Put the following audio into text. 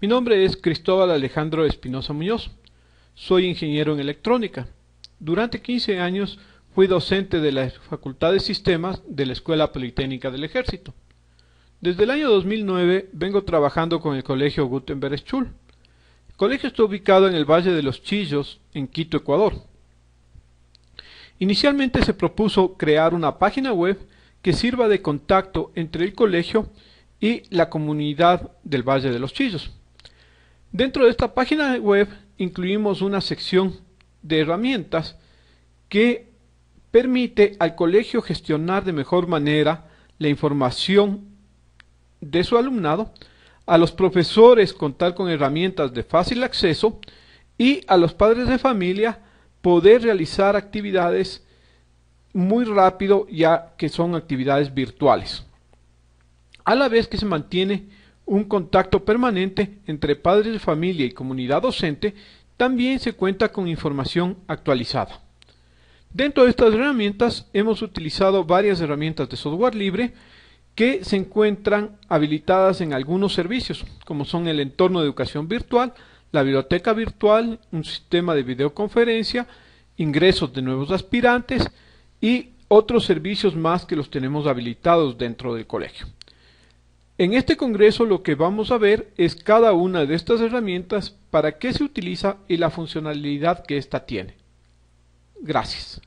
Mi nombre es Cristóbal Alejandro Espinosa Muñoz. Soy ingeniero en electrónica. Durante 15 años fui docente de la Facultad de Sistemas de la Escuela Politécnica del Ejército. Desde el año 2009 vengo trabajando con el Colegio Gutenberg Schul. El colegio está ubicado en el Valle de los Chillos, en Quito, Ecuador. Inicialmente se propuso crear una página web que sirva de contacto entre el colegio y la comunidad del Valle de los Chillos. Dentro de esta página web incluimos una sección de herramientas que permite al colegio gestionar de mejor manera la información de su alumnado, a los profesores contar con herramientas de fácil acceso y a los padres de familia poder realizar actividades muy rápido ya que son actividades virtuales. A la vez que se mantiene un contacto permanente entre padres de familia y comunidad docente, también se cuenta con información actualizada. Dentro de estas herramientas hemos utilizado varias herramientas de software libre que se encuentran habilitadas en algunos servicios, como son el entorno de educación virtual, la biblioteca virtual, un sistema de videoconferencia, ingresos de nuevos aspirantes y otros servicios más que los tenemos habilitados dentro del colegio. En este congreso lo que vamos a ver es cada una de estas herramientas, para qué se utiliza y la funcionalidad que ésta tiene. Gracias.